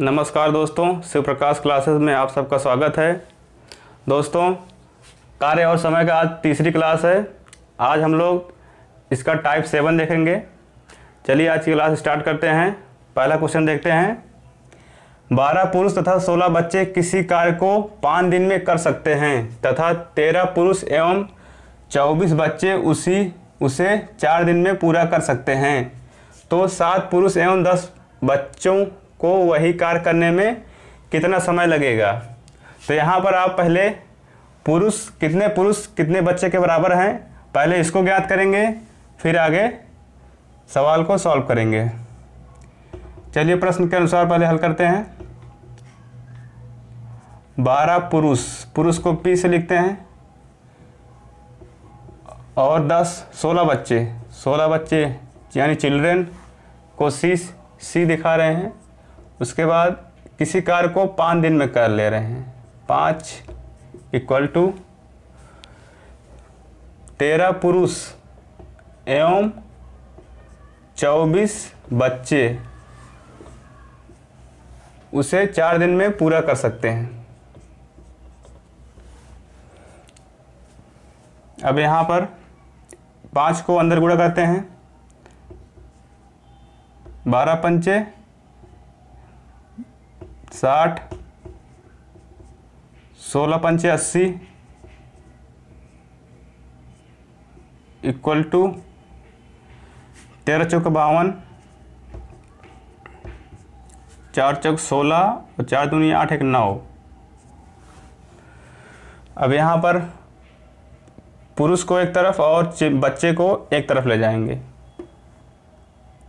नमस्कार दोस्तों शिव प्रकाश क्लासेस में आप सबका स्वागत है दोस्तों कार्य और समय का आज तीसरी क्लास है आज हम लोग इसका टाइप सेवन देखेंगे चलिए आज की क्लास स्टार्ट करते हैं पहला क्वेश्चन देखते हैं बारह पुरुष तथा सोलह बच्चे किसी कार्य को पाँच दिन में कर सकते हैं तथा तेरह पुरुष एवं चौबीस बच्चे उसी उसे चार दिन में पूरा कर सकते हैं तो सात पुरुष एवं दस बच्चों को वही कार्य करने में कितना समय लगेगा तो यहाँ पर आप पहले पुरुष कितने पुरुष कितने बच्चे के बराबर हैं पहले इसको ज्ञात करेंगे फिर आगे सवाल को सॉल्व करेंगे चलिए प्रश्न के अनुसार पहले हल करते हैं बारह पुरुष पुरुष को पी से लिखते हैं और दस सोलह बच्चे सोलह बच्चे यानी चिल्ड्रेन को सी सी दिखा रहे हैं उसके बाद किसी कार्य को पाँच दिन में कर ले रहे हैं पाँच इक्वल टू तेरह पुरुष एवं चौबीस बच्चे उसे चार दिन में पूरा कर सकते हैं अब यहाँ पर पाँच को अंदर गुड़ा करते हैं बारह पंचे साठ सोलह पंचे अस्सी इक्वल टू तेरह चौक बावन चार चौक सोलह और चार दूनी आठ एक नौ अब यहाँ पर पुरुष को एक तरफ और बच्चे को एक तरफ ले जाएंगे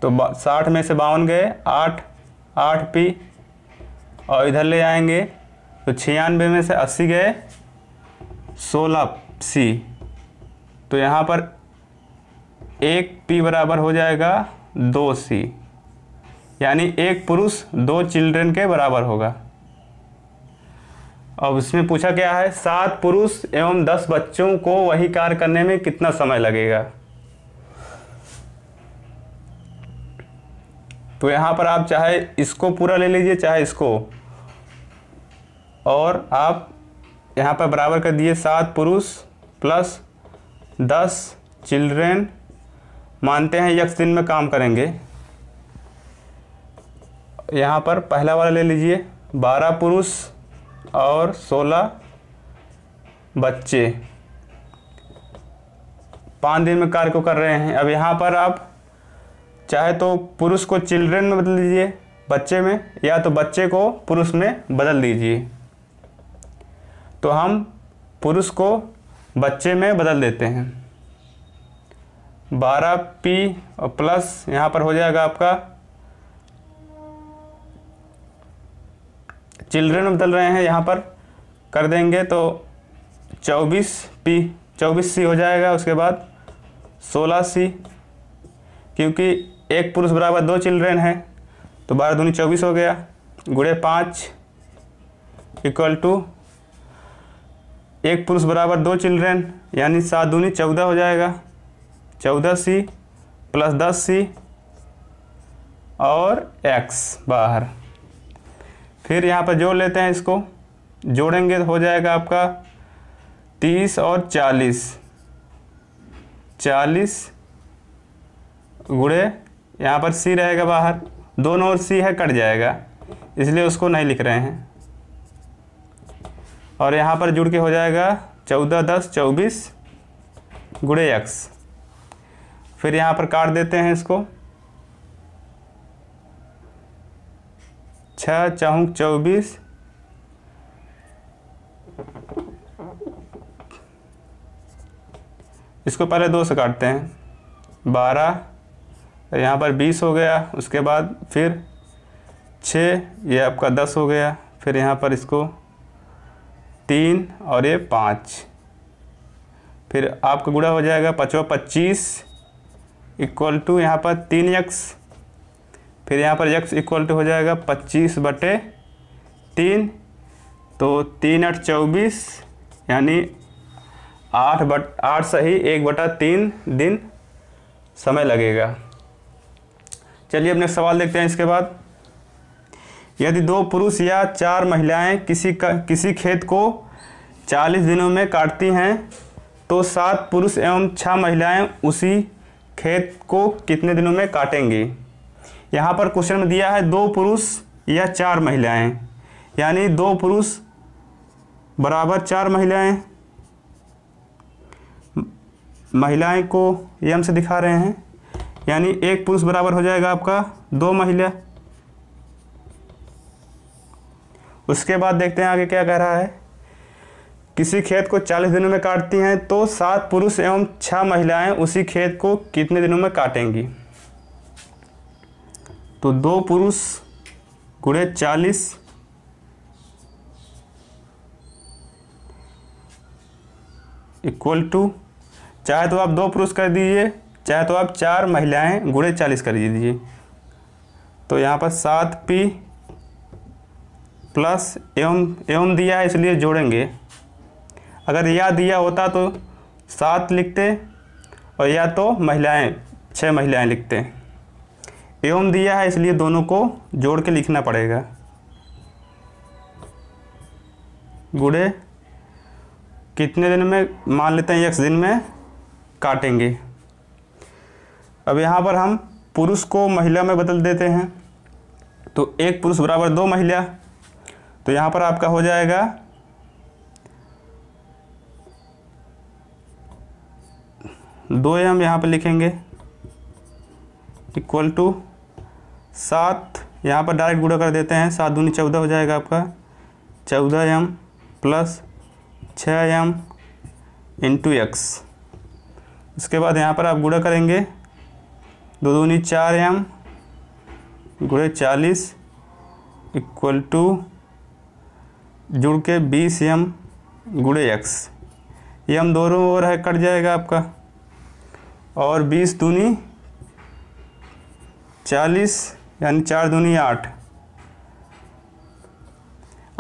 तो साठ में से बावन गए आठ आठ पी और इधर ले आएंगे तो छियानवे में से अस्सी गए सोलह सी तो यहाँ पर एक पी बराबर हो जाएगा दो सी यानी एक पुरुष दो चिल्ड्रन के बराबर होगा अब इसमें पूछा क्या है सात पुरुष एवं दस बच्चों को वही कार्य करने में कितना समय लगेगा तो यहाँ पर आप चाहे इसको पूरा ले लीजिए चाहे इसको और आप यहाँ पर बराबर कर दिए सात पुरुष प्लस दस चिल्ड्रेन मानते हैं यक्ष दिन में काम करेंगे यहाँ पर पहला वाला ले लीजिए बारह पुरुष और सोलह बच्चे पाँच दिन में कार्य को कर रहे हैं अब यहाँ पर आप चाहे तो पुरुष को चिल्ड्रन में बदल दीजिए बच्चे में या तो बच्चे को पुरुष में बदल दीजिए तो हम पुरुष को बच्चे में बदल देते हैं बारह पी और प्लस यहाँ पर हो जाएगा आपका चिल्ड्रन बदल रहे हैं यहाँ पर कर देंगे तो चौबीस पी चौबीस सी हो जाएगा उसके बाद सोलह सी क्योंकि एक पुरुष बराबर दो चिल्ड्रेन है तो बारह दूनी चौबीस हो गया गुड़े पाँच इक्वल टू एक पुरुष बराबर दो चिल्ड्रेन यानी सात दूनी चौदह हो जाएगा चौदह सी प्लस दस सी और एक्स बाहर फिर यहाँ पर जोड़ लेते हैं इसको जोड़ेंगे तो हो जाएगा आपका तीस और चालीस चालीस गुड़े यहाँ पर सी रहेगा बाहर दोनों ओर सी है कट जाएगा इसलिए उसको नहीं लिख रहे हैं और यहाँ पर जुड़ के हो जाएगा चौदह दस चौबीस गुड़े एक्स फिर यहाँ पर काट देते हैं इसको छ चौंक चौबीस इसको पहले दो से काटते हैं बारह तो यहाँ पर बीस हो गया उसके बाद फिर छः ये आपका दस हो गया फिर यहाँ पर इसको तीन और ये पाँच फिर आपका गुड़ा हो जाएगा पचवा पच्चीस इक्वल टू यहाँ पर तीन यक्स फिर यहाँ पर यक्स इक्वल टू हो जाएगा पच्चीस बटे तीन तो तीन आठ चौबीस यानी आठ बट आठ सही एक बटा तीन दिन समय लगेगा चलिए अब नेक्स्ट सवाल देखते हैं इसके बाद यदि दो पुरुष या चार महिलाएं किसी का किसी खेत को चालीस दिनों में काटती हैं तो सात पुरुष एवं छः महिलाएं उसी खेत को कितने दिनों में काटेंगी यहाँ पर क्वेश्चन में दिया है दो पुरुष या चार महिलाएं यानी दो पुरुष बराबर चार महिलाएं महिलाएं को यम से दिखा रहे हैं यानी एक पुरुष बराबर हो जाएगा आपका दो महिला उसके बाद देखते हैं आगे क्या कह रहा है किसी खेत को 40 दिनों में काटती हैं तो सात पुरुष एवं छह महिलाएं उसी खेत को कितने दिनों में काटेंगी तो दो पुरुष गुड़े चालीस इक्वल टू चाहे तो आप दो पुरुष कर दीजिए चाहे तो आप चार महिलाएं गुणे चालीस कर दीजिए तो यहाँ पर सात पी प्लस एवं एवं दिया है इसलिए जोड़ेंगे अगर या दिया होता तो सात लिखते और या तो महिलाएं छः महिलाएं लिखते एवं दिया है इसलिए दोनों को जोड़ के लिखना पड़ेगा गुड़े कितने दिन में मान लेते हैं एक दिन में काटेंगे अब यहाँ पर हम पुरुष को महिला में बदल देते हैं तो एक पुरुष बराबर दो महिला तो यहाँ पर आपका हो जाएगा दो हम यहाँ पर लिखेंगे इक्वल टू सात यहाँ पर डायरेक्ट गुड़ा कर देते हैं सात दूनी चौदह हो जाएगा आपका चौदह एम प्लस छः एम इंटू एक्स उसके बाद यहाँ पर आप गुड़ा करेंगे दो दूनी चार एम गुड़े चालीस इक्वल टू जुड़ के बीस एम गुड़े एक्स ये हम दोनों ओर है कट जाएगा आपका और बीस दूनी चालीस यानी चार दूनी आठ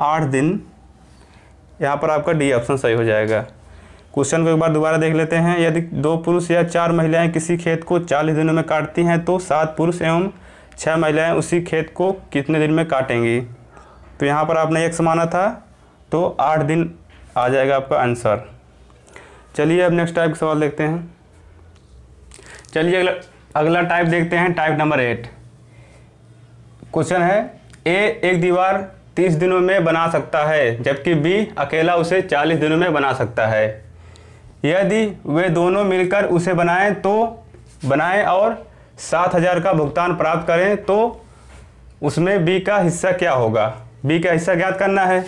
आठ दिन यहाँ पर आपका डी ऑप्शन सही हो जाएगा क्वेश्चन को एक बार दोबारा देख लेते हैं यदि दो पुरुष या चार महिलाएं किसी खेत को चालीस दिनों में काटती हैं तो सात पुरुष एवं छः महिलाएं उसी खेत को कितने दिन में काटेंगी तो यहाँ पर आपने एक समाना था तो आठ दिन आ जाएगा आपका आंसर चलिए अब नेक्स्ट टाइप का सवाल देखते हैं चलिए अगला अगला टाइप देखते हैं टाइप नंबर एट क्वेश्चन है ए एक दीवार तीस दिनों में बना सकता है जबकि बी अकेला उसे चालीस दिनों में बना सकता है यदि वे दोनों मिलकर उसे बनाएं तो बनाएं और सात हज़ार का भुगतान प्राप्त करें तो उसमें बी का हिस्सा क्या होगा बी का हिस्सा ज्ञात करना है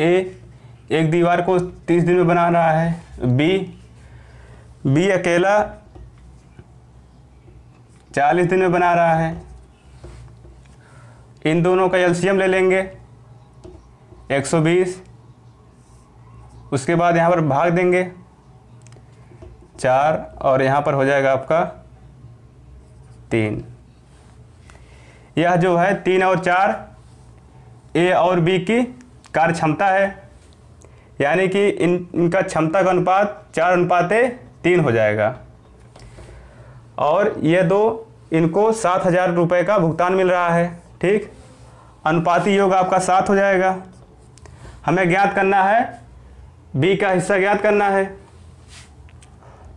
ए एक दीवार को तीस दिन में बना रहा है बी बी अकेला चालीस दिन में बना रहा है इन दोनों का एल्शियम ले लेंगे एक सौ बीस उसके बाद यहाँ पर भाग देंगे चार और यहाँ पर हो जाएगा आपका तीन यह जो है तीन और चार ए और बी की कार्य क्षमता है यानी कि इन इनका क्षमता का अनुपात चार अनुपात तीन हो जाएगा और ये दो इनको सात हजार रुपये का भुगतान मिल रहा है ठीक अनुपाती योग आपका सात हो जाएगा हमें ज्ञात करना है बी का हिस्सा ज्ञात करना है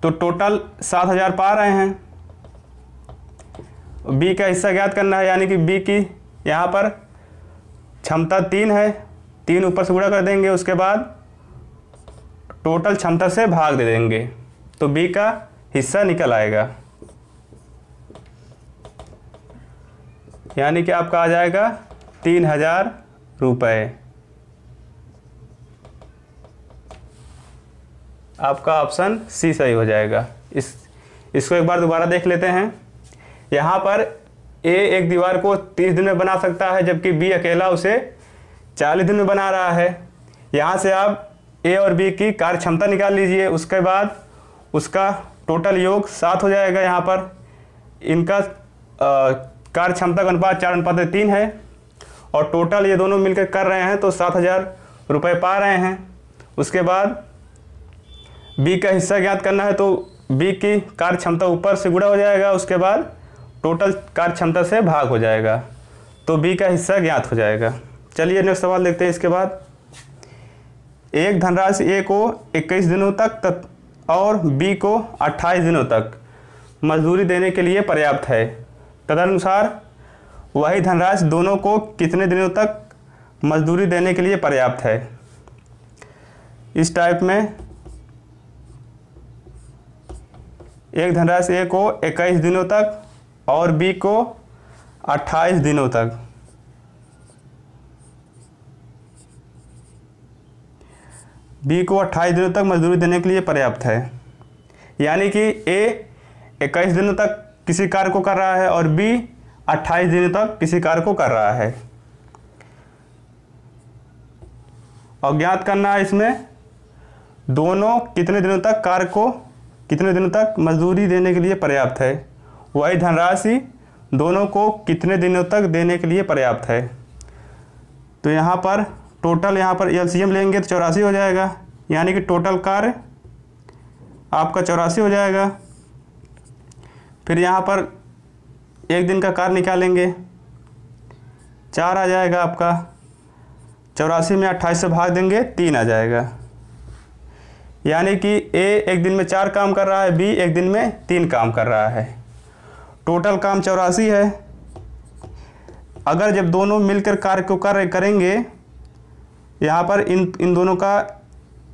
तो टोटल सात हजार पा रहे हैं बी का हिस्सा ज्ञात करना है यानी कि बी की यहाँ पर क्षमता तीन है तीन ऊपर से गुणा कर देंगे उसके बाद टोटल क्षमता से भाग दे देंगे तो बी का हिस्सा निकल आएगा यानी कि आपका आ जाएगा तीन हजार रुपये आपका ऑप्शन सी सही हो जाएगा इस इसको एक बार दोबारा देख लेते हैं यहाँ पर ए एक दीवार को तीस दिन में बना सकता है जबकि बी अकेला उसे चालीस दिन में बना रहा है यहाँ से आप ए और बी की कार्य क्षमता निकाल लीजिए उसके बाद उसका टोटल योग सात हो जाएगा यहाँ पर इनका कार्य क्षमता का अनुपात चार अनुपात तीन है और टोटल ये दोनों मिलकर कर रहे हैं तो सात हज़ार रुपये पा रहे हैं उसके बाद बी का हिस्सा ज्ञात करना है तो बी की कार्य क्षमता ऊपर से गुड़ा हो जाएगा उसके बाद टोटल कार्य क्षमता से भाग हो जाएगा तो बी का हिस्सा ज्ञात हो जाएगा चलिए नेक्स्ट सवाल देखते हैं इसके बाद एक धनराशि ए को 21 दिनों तक और बी को 28 दिनों तक मजदूरी देने के लिए पर्याप्त है तदनुसार वही धनराशि दोनों को कितने दिनों तक मजदूरी देने के लिए पर्याप्त है इस टाइप में एक धनराशि ए को 21 दिनों तक और बी को 28 दिनों तक बी को 28 दिनों तक मजदूरी देने के लिए पर्याप्त है यानी कि ए 21 दिनों तक किसी कार्य को कर रहा है और बी 28 दिनों तक किसी कार्य को कर रहा है और ज्ञात करना है इसमें दोनों कितने दिनों तक कार्य को कितने दिनों तक मजदूरी देने के लिए पर्याप्त है वही धनराशि दोनों को कितने दिनों तक देने के लिए पर्याप्त है तो यहाँ पर टोटल यहाँ पर एल लेंगे तो चौरासी हो जाएगा यानी कि टोटल कार्य आपका चौरासी हो जाएगा फिर यहाँ पर एक दिन का कार्य निकालेंगे चार आ जाएगा आपका चौरासी में अट्ठाईस से भाग देंगे तीन आ जाएगा यानी कि ए एक दिन में चार काम कर रहा है बी एक दिन में तीन काम कर रहा है टोटल काम चौरासी है अगर जब दोनों मिलकर कार्य को कार्य करेंगे यहाँ पर इन इन दोनों का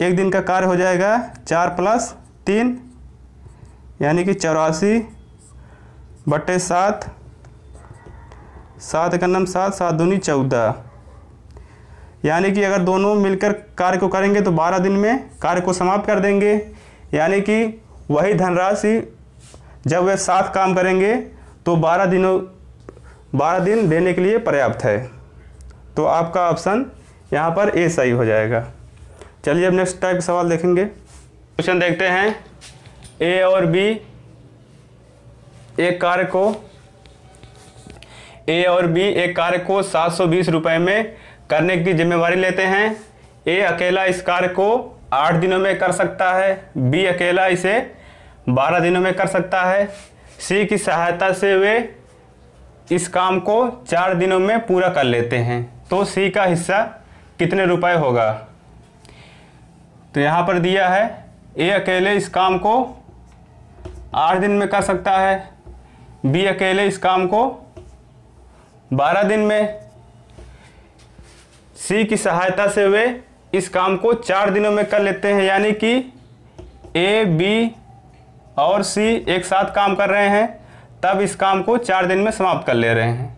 एक दिन का कार्य हो जाएगा चार प्लस तीन यानी कि चौरासी बटे सात सात का नम सात सात दूनी चौदह यानी कि अगर दोनों मिलकर कार्य को करेंगे तो बारह दिन में कार्य को समाप्त कर देंगे यानी कि वही धनराशि जब वे साथ काम करेंगे तो बारह दिनों बारह दिन देने के लिए पर्याप्त है तो आपका ऑप्शन यहाँ पर ए सही हो जाएगा चलिए अब नेक्स्ट टाइप सवाल देखेंगे क्वेश्चन देखते हैं ए और बी एक कार्य को ए और बी एक कार्य को सात सौ बीस रुपये में करने की जिम्मेवारी लेते हैं ए अकेला इस कार्य को आठ दिनों में कर सकता है बी अकेला इसे बारह दिनों में कर सकता है सी की सहायता से वे इस काम को चार दिनों में पूरा कर लेते हैं तो सी का हिस्सा कितने रुपए होगा तो यहाँ पर दिया है ए अकेले इस काम को आठ दिन में कर सकता है बी अकेले इस काम को बारह दिन में सी की सहायता से वे इस काम को चार दिनों में कर लेते हैं यानी कि ए बी और सी एक साथ काम कर रहे हैं तब इस काम को चार दिन में समाप्त कर ले रहे हैं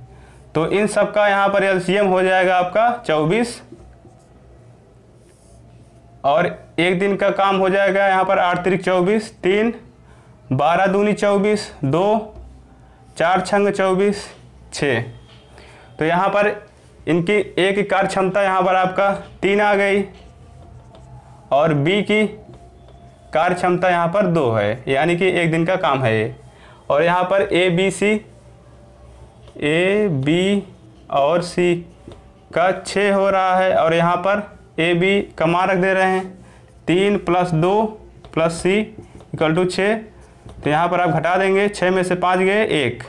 तो इन सब का यहाँ पर एलसीएम हो जाएगा आपका चौबीस और एक दिन का काम हो जाएगा यहाँ पर आठ तिरिक चौबीस तीन बारह दूनी चौबीस दो चार छंग चौबीस छः तो यहाँ पर इनकी ए की कार्य क्षमता यहाँ पर आपका तीन आ गई और बी की कार्य क्षमता यहाँ पर दो है यानी कि एक दिन का काम है ये और यहाँ पर A B C A B और सी का छः हो रहा है और यहाँ पर ए बी का मान रख दे रहे हैं तीन प्लस दो प्लस सी इक्वल टू छः तो यहाँ पर आप घटा देंगे छः में से पाँच गए एक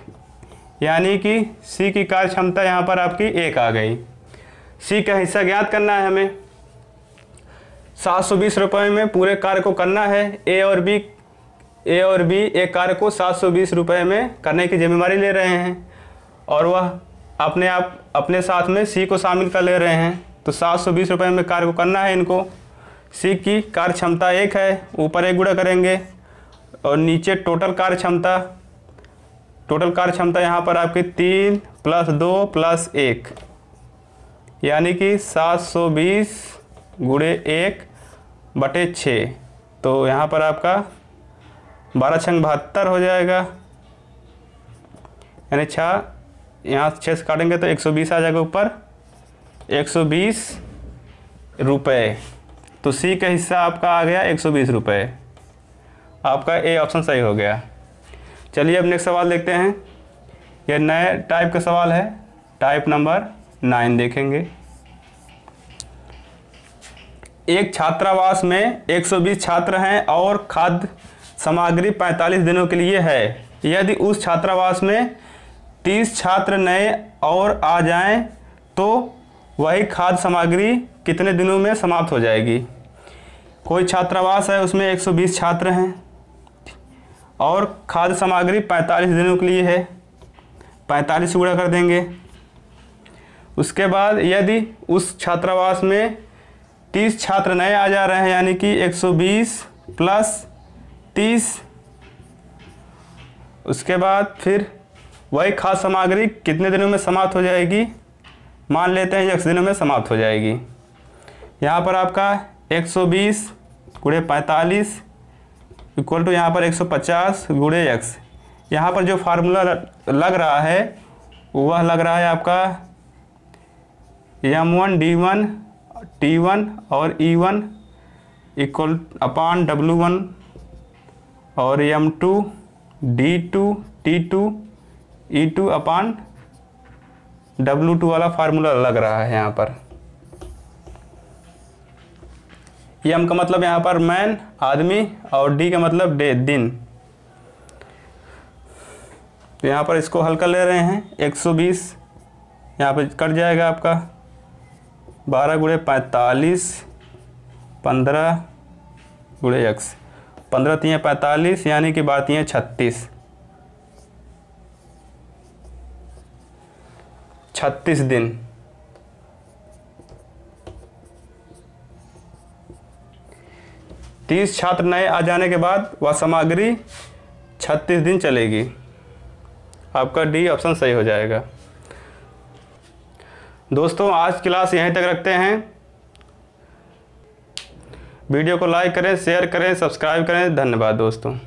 यानी कि सी की कार्य क्षमता यहाँ पर आपकी एक आ गई सी का हिस्सा ज्ञात करना है हमें सात सौ बीस रुपये में पूरे कार्य को करना है ए और बी ए और बी एक कार्य को सात सौ बीस रुपये में करने की जिम्मेदारी ले रहे हैं और वह अपने आप अपने साथ में सी को शामिल कर ले रहे हैं तो सात सौ बीस रुपये में कार्य को करना है इनको सी की कार्य क्षमता एक है ऊपर एक गुड़ा करेंगे और नीचे टोटल कार्य क्षमता टोटल कार्य क्षमता यहाँ पर आपकी तीन प्लस दो प्लस एक यानी कि सात सौ बीस गुड़े एक बटे छः तो यहाँ पर आपका बारह छंग बहत्तर हो जाएगा यानी छः यहाँ छः से काटेंगे तो एक सौ बीस आ जाएगा ऊपर एक सौ बीस रुपये तो सी का हिस्सा आपका आ गया एक सौ बीस रुपये आपका ए ऑप्शन सही हो गया चलिए अब नेक्स्ट सवाल देखते हैं यह नए टाइप का सवाल है टाइप नंबर नाइन देखेंगे एक छात्रावास में 120 छात्र हैं और खाद्य सामग्री 45 दिनों के लिए है यदि उस छात्रावास में 30 छात्र नए और आ जाएं तो वही खाद्य सामग्री कितने दिनों में समाप्त हो जाएगी कोई छात्रावास है उसमें 120 छात्र हैं और खाद्य सामग्री 45 दिनों के लिए है 45 गुणा कर देंगे उसके बाद यदि उस छात्रावास में 30 छात्र नए आ जा रहे हैं यानी कि 120 प्लस 30 उसके बाद फिर वही खाद्य सामग्री कितने दिनों में समाप्त हो जाएगी मान लेते हैं एक दिनों में समाप्त हो जाएगी यहाँ पर आपका 120 सौ बीस इक्वल टू यहाँ पर 150 सौ पचास गुड़े एक्स यहाँ पर जो फार्मूला लग रहा है वह लग रहा है आपका M one D one T one और E one equal upon W one और M two D two T two E two upon W two वाला फार्मूला लग रहा है यहाँ पर एम का मतलब यहाँ पर मैन आदमी और डी का मतलब डे दिन तो यहाँ पर इसको हल कर ले रहे हैं 120 यहाँ पर कट जाएगा आपका बारह गुड़े पैंतालीस पंद्रह गुड़े एक्स पंद्रह तीन पैंतालीस यानी कि बात तीन छत्तीस छत्तीस दिन तीस छात्र नए आ जाने के बाद वह सामग्री छत्तीस दिन चलेगी आपका डी ऑप्शन सही हो जाएगा दोस्तों आज क्लास यहीं तक रखते हैं वीडियो को लाइक करें शेयर करें सब्सक्राइब करें धन्यवाद दोस्तों